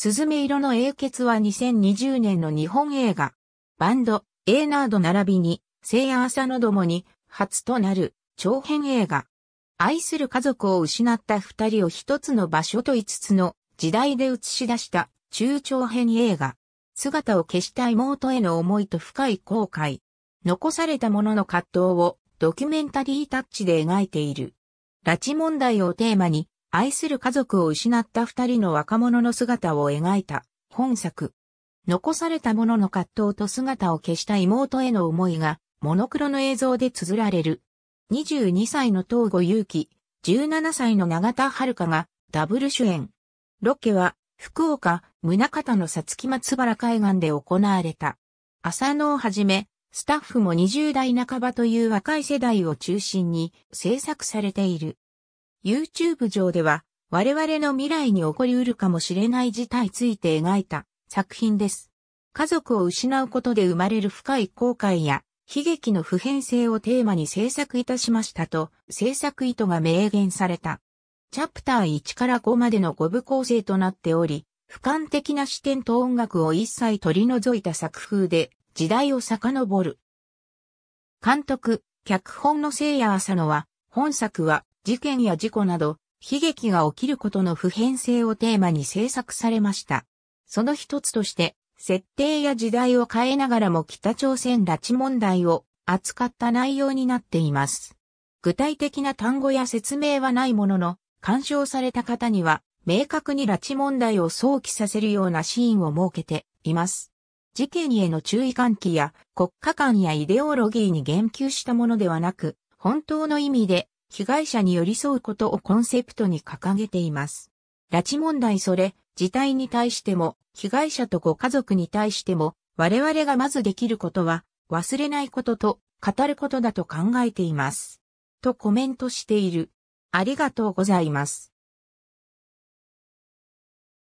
すずめ色の英傑は2020年の日本映画、バンド、エーナード並びに、聖夜朝のどもに、初となる、長編映画。愛する家族を失った二人を一つの場所と五つの時代で映し出した中長編映画。姿を消した妹への思いと深い後悔。残された者のの葛藤をドキュメンタリータッチで描いている。拉致問題をテーマに愛する家族を失った二人の若者の姿を描いた本作。残された者の葛藤と姿を消した妹への思いが、モノクロの映像で綴られる。22歳の東郷祐気、17歳の永田遥がダブル主演。ロケは、福岡、宗方のさつき松原海岸で行われた。浅野をはじめ、スタッフも20代半ばという若い世代を中心に制作されている。YouTube 上では、我々の未来に起こりうるかもしれない事態について描いた作品です。家族を失うことで生まれる深い後悔や悲劇の普遍性をテーマに制作いたしましたと制作意図が明言された。チャプター1から5までの5部構成となっており、俯瞰的な視点と音楽を一切取り除いた作風で時代を遡る。監督、脚本の聖夜浅野は、本作は事件や事故など、悲劇が起きることの普遍性をテーマに制作されました。その一つとして、設定や時代を変えながらも北朝鮮拉致問題を扱った内容になっています。具体的な単語や説明はないものの、干渉された方には、明確に拉致問題を想起させるようなシーンを設けています。事件への注意喚起や国家間やイデオロギーに言及したものではなく、本当の意味で被害者に寄り添うことをコンセプトに掲げています。拉致問題それ、事態に対しても、被害者とご家族に対しても、我々がまずできることは、忘れないことと、語ることだと考えています。とコメントしている。ありがとうございます。